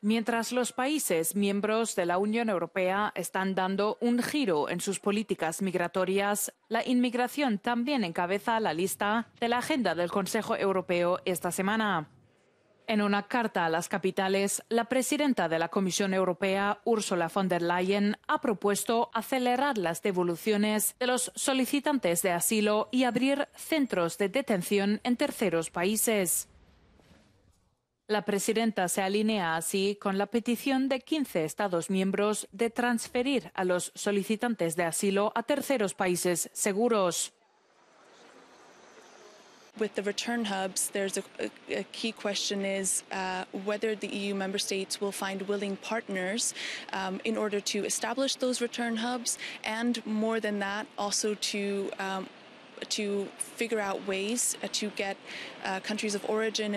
Mientras los países miembros de la Unión Europea están dando un giro en sus políticas migratorias, la inmigración también encabeza la lista de la agenda del Consejo Europeo esta semana. En una carta a las capitales, la presidenta de la Comisión Europea, Ursula von der Leyen, ha propuesto acelerar las devoluciones de los solicitantes de asilo y abrir centros de detención en terceros países. La presidenta se alinea así con la petición de 15 Estados miembros de transferir a los solicitantes de asilo a terceros países seguros. With the return hubs, there's a, a, a key question is uh, whether the EU member states will find willing partners um, in order to establish those return hubs, and more than that, also to um,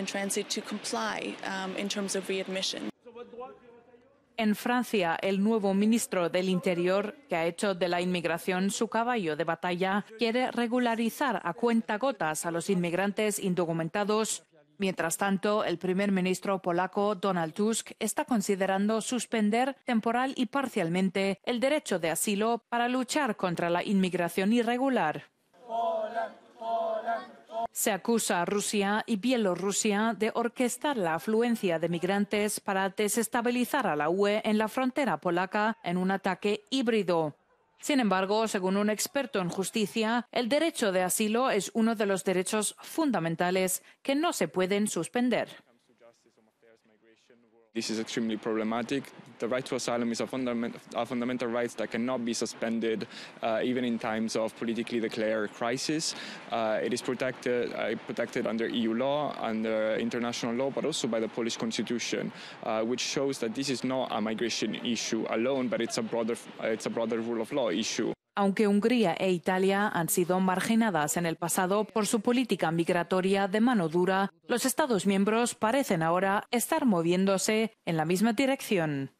transit En Francia, el nuevo ministro del Interior, que ha hecho de la inmigración su caballo de batalla, quiere regularizar a cuentagotas a los inmigrantes indocumentados. Mientras tanto, el primer ministro polaco Donald Tusk está considerando suspender temporal y parcialmente el derecho de asilo para luchar contra la inmigración irregular. Se acusa a Rusia y Bielorrusia de orquestar la afluencia de migrantes para desestabilizar a la UE en la frontera polaca en un ataque híbrido. Sin embargo, según un experto en justicia, el derecho de asilo es uno de los derechos fundamentales que no se pueden suspender. This is extremely problematic. The right to asylum is a, fundament, a fundamental right that cannot be suspended uh, even in times of politically declared crisis. Uh, it is protected, uh, protected under EU law, under international law, but also by the Polish constitution, uh, which shows that this is not a migration issue alone, but it's a broader, it's a broader rule of law issue. Aunque Hungría e Italia han sido marginadas en el pasado por su política migratoria de mano dura, los Estados miembros parecen ahora estar moviéndose en la misma dirección.